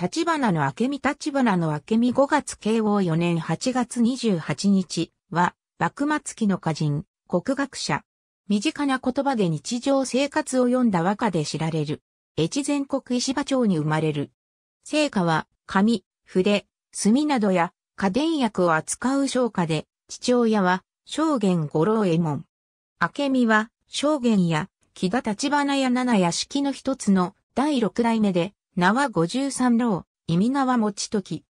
立花の明美立花の明美5月慶応4年8月28日は、幕末期の歌人、国学者。身近な言葉で日常生活を読んだ和歌で知られる。越前国石場町に生まれる。聖歌は、紙、筆、墨などや家電薬を扱う商家で、父親は、正元五郎右衛門。明美は、正元や、木田立花や七屋式の一つの第六代目で、名は五十三郎、意味名は持時。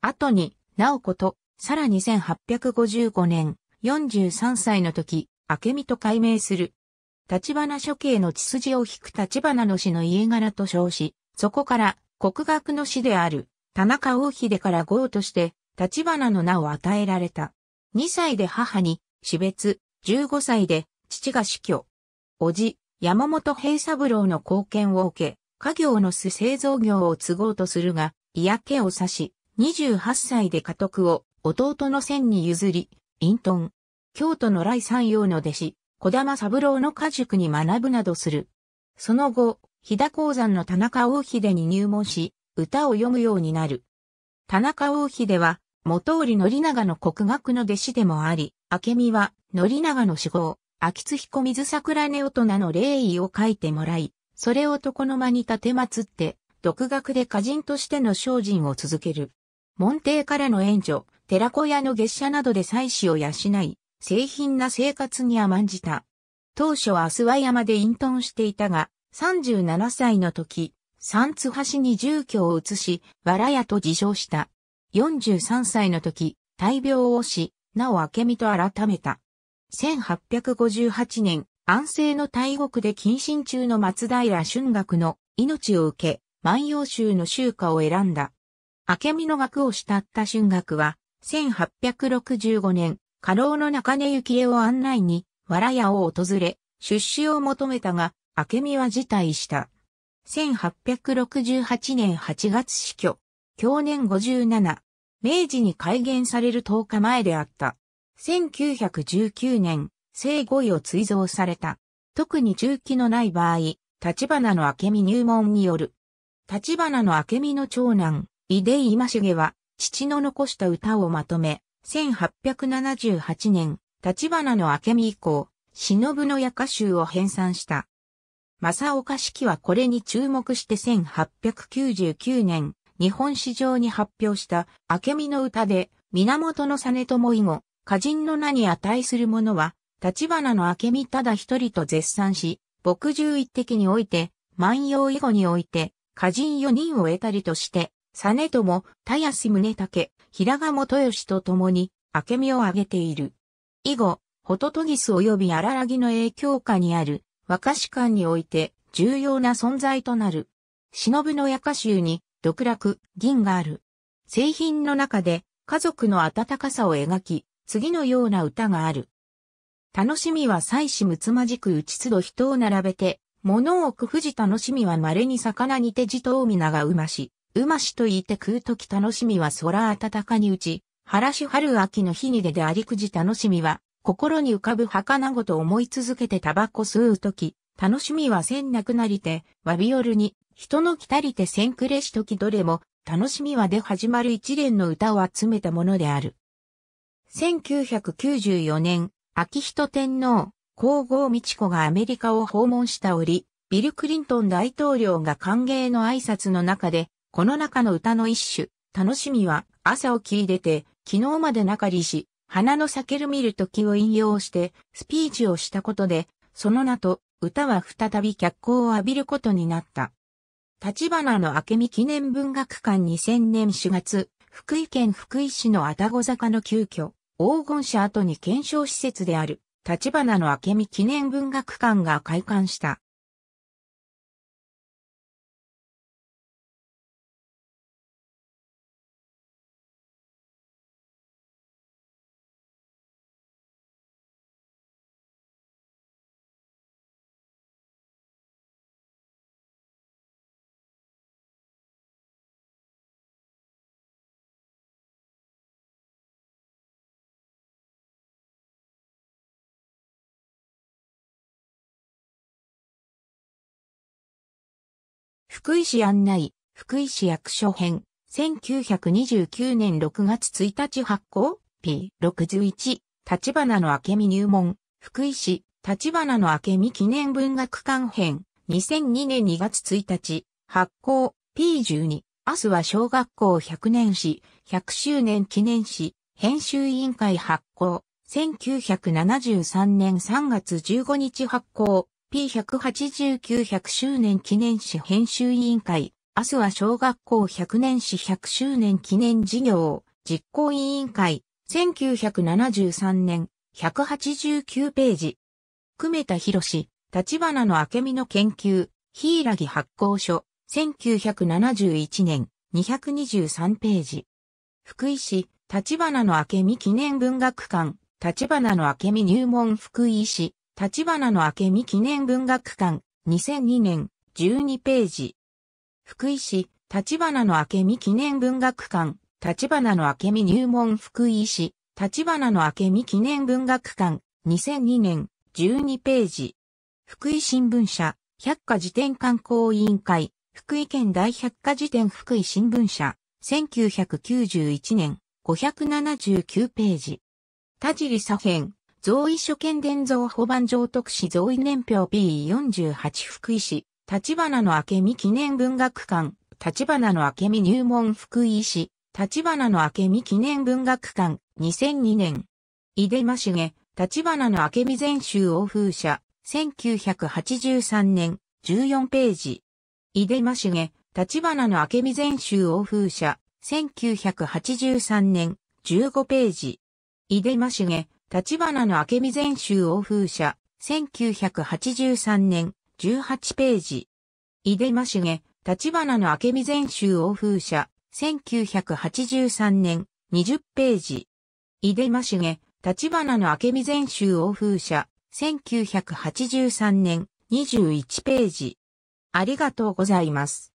後に、直子と、さらに百8 5 5年、43歳の時、明美と改名する。立花処刑の血筋を引く立花の氏の家柄と称し、そこから、国学の死である、田中大秀から豪として、立花の名を与えられた。2歳で母に、死別、15歳で、父が死去。叔父、山本平三郎の貢献を受け、家業の巣製造業を継ごうとするが、嫌気をさし、28歳で家督を弟の千に譲り、隠遁。京都の来山陽の弟子、小玉三郎の家塾に学ぶなどする。その後、飛騨鉱山の田中大秀に入門し、歌を読むようになる。田中大秀は、元織宣長の国学の弟子でもあり、明美は、宣長の死後、秋津彦水桜根音人の霊威を書いてもらい、それを床の間に立てまつって、独学で歌人としての精進を続ける。門弟からの援助、寺小屋の月謝などで祭祀を養い、精品な生活に甘んじた。当初は諏訪山で隠遁していたが、37歳の時、三津橋に住居を移し、藁屋と自称した。43歳の時、大病をし、なお明美と改めた。1858年、安政の大国で謹慎中の松平春学の命を受け、万葉集の集歌を選んだ。明美の学を慕った春学は、1865年、家老の中根幸恵を案内に、藁屋を訪れ、出資を求めたが、明美は辞退した。1868年8月死去。去年57。明治に改元される10日前であった。1919年、生語位を追贈された。特に中期のない場合、立花の明美入門による。立花の明美の長男、井出今重は、父の残した歌をまとめ、1878年、立花の明美以降、忍の夜歌集を編纂した。正岡式はこれに注目して1899年、日本史上に発表した、明美の歌で、源の実朝以後、歌人の名に値するものは、立花の明美ただ一人と絶賛し、牧獣一滴において、万葉以後において、歌人四人を得たりとして、実朝、田安宗武、平賀元義と共に、明美を挙げている。以後、ホトトギス及び荒らぎの影響下にある、和歌詞館において、重要な存在となる。忍の夜歌集に、独楽、銀がある。製品の中で、家族の温かさを描き、次のような歌がある。楽しみは妻子むつまじく打ちつど人を並べて、物をく富士楽しみは稀に魚にて地とを皆がうまし、うましと言って食うとき楽しみは空暖かに打ち、晴らし春秋の日に出でありくじ楽しみは、心に浮かぶ儚ごと思い続けてタバコ吸うとき、楽しみは千なくなりて、わびよるに、人の来たりて千暮くれしときどれも、楽しみはで始まる一連の歌を集めたものである。1994年、昭仁天皇、皇后美智子がアメリカを訪問した折、ビル・クリントン大統領が歓迎の挨拶の中で、この中の歌の一種、楽しみは朝を切り出て、昨日まで中りし、花の咲ける見る時を引用して、スピーチをしたことで、その名と、歌は再び脚光を浴びることになった。立花の明美記念文学館2000年4月、福井県福井市の愛宕坂の急遽、黄金社後に検証施設である、立花の明美記念文学館が開館した。福井市案内、福井市役所編、1929年6月1日発行、P61、立花の明美入門、福井市、立花の明美記念文学館編、2002年2月1日、発行、P12、明日は小学校100年史、100周年記念史、編集委員会発行、1973年3月15日発行、P189100 周年記念誌編集委員会、明日は小学校100年誌100周年記念事業、実行委員会、1973年、189ページ。久米田博士、立花の明美の研究、柊発行書、1971年、223ページ。福井市、立花の明美記念文学館、立花の明美入門福井市、立花の明美記念文学館、2002年、12ページ。福井市、立花の明美記念文学館、立花の明美入門福井市、立花の明美記念文学館、2002年、12ページ。福井新聞社、百科事典観光委員会、福井県大百科事典福井新聞社、1991年、579ページ。田尻左辺、増位所見伝蔵保番上特使増位年表 b 4 8福井市、立花の明美記念文学館、立花の明美入門福井市、立花の明美記念文学館、2002年。井出真茂、立花の明美全集を風社、1983年、14ページ。井出真茂、立花の明美全集を風社、1983年、15ページ。井出真茂、立花の明美全集欧風社、1983年、18ページ。井出真重、立花の明美全集欧風社、1983年、20ページ。井出真重、立花の明美全集欧風社、1983年、21ページ。ありがとうございます。